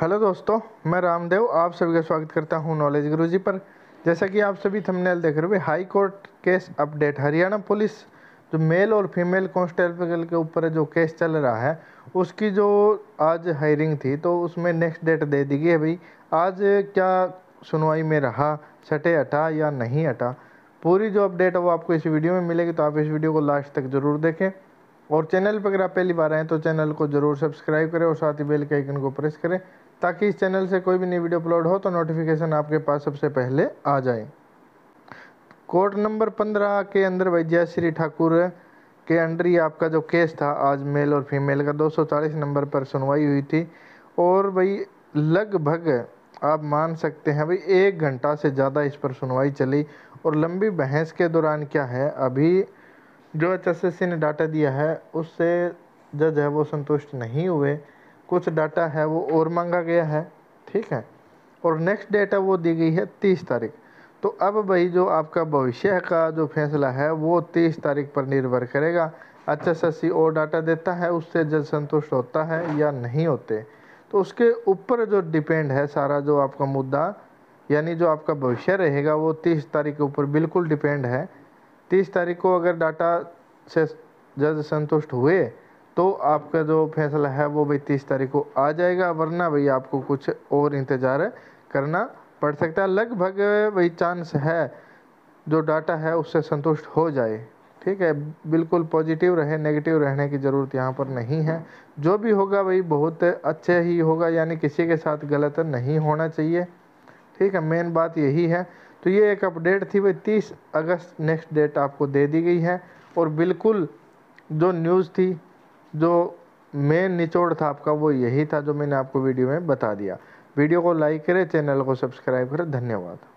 hello दोस्तों मैं रामदेव आप सभी का स्वागत करता हूं नॉलेज गुरुजी पर जैसा कि आप सभी थंबनेल देख रहे हो high court case update Haryana police जो मेल और फीमेल कॉन्स्टेबल के ऊपर जो केस चल रहा है उसकी जो आज हायरिंग थी तो उसमें नेक्स्ट डेट दे दी गई है भाई आज क्या सुनवाई में रहा सटे हटा या नहीं हटा पूरी जो अपडेट है वो आपको इस वीडियो में मिलेगी तो आप इस वीडियो को लास्ट तक ज़रूर देखें और चैनल पर अगर आप पहली बार आएँ तो चैनल को ज़रूर सब्सक्राइब करें और साथ ही बेल के आइकन को प्रेस करें ताकि इस चैनल से कोई भी नई वीडियो अपलोड हो तो नोटिफिकेशन आपके पास सबसे पहले आ जाए कोर्ट नंबर पंद्रह के अंदर वैजयश्री ठाकुर के अंडर ही आपका जो केस था आज मेल और फीमेल का 240 नंबर पर सुनवाई हुई थी और भाई लगभग आप मान सकते हैं भाई एक घंटा से ज़्यादा इस पर सुनवाई चली और लंबी बहस के दौरान क्या है अभी जो एच ने डाटा दिया है उससे जज है वो संतुष्ट नहीं हुए कुछ डाटा है वो और मांगा गया है ठीक है और नेक्स्ट डेट है वो दी गई है तीस तारीख तो अब भाई जो आपका भविष्य का जो फैसला है वो तीस तारीख पर निर्भर करेगा एस एस और डाटा देता है उससे जज संतुष्ट होता है या नहीं होते तो उसके ऊपर जो डिपेंड है सारा जो आपका मुद्दा यानी जो आपका भविष्य रहेगा वो तीस तारीख के ऊपर बिल्कुल डिपेंड है तीस तारीख को अगर डाटा से जज संतुष्ट हुए तो आपका जो फैसला है वो भाई तीस तारीख को आ जाएगा वरना भाई आपको कुछ और इंतज़ार करना पड़ सकता है लगभग भाई चांस है जो डाटा है उससे संतुष्ट हो जाए ठीक है बिल्कुल पॉजिटिव रहे नेगेटिव रहने की ज़रूरत यहाँ पर नहीं है जो भी होगा वही बहुत अच्छे ही होगा यानी किसी के साथ गलत नहीं होना चाहिए ठीक है मेन बात यही है तो ये एक अपडेट थी वह तीस अगस्त नेक्स्ट डेट आपको दे दी गई है और बिल्कुल जो न्यूज़ थी जो मेन निचोड़ था आपका वो यही था जो मैंने आपको वीडियो में बता दिया वीडियो को लाइक करें चैनल को सब्सक्राइब करें धन्यवाद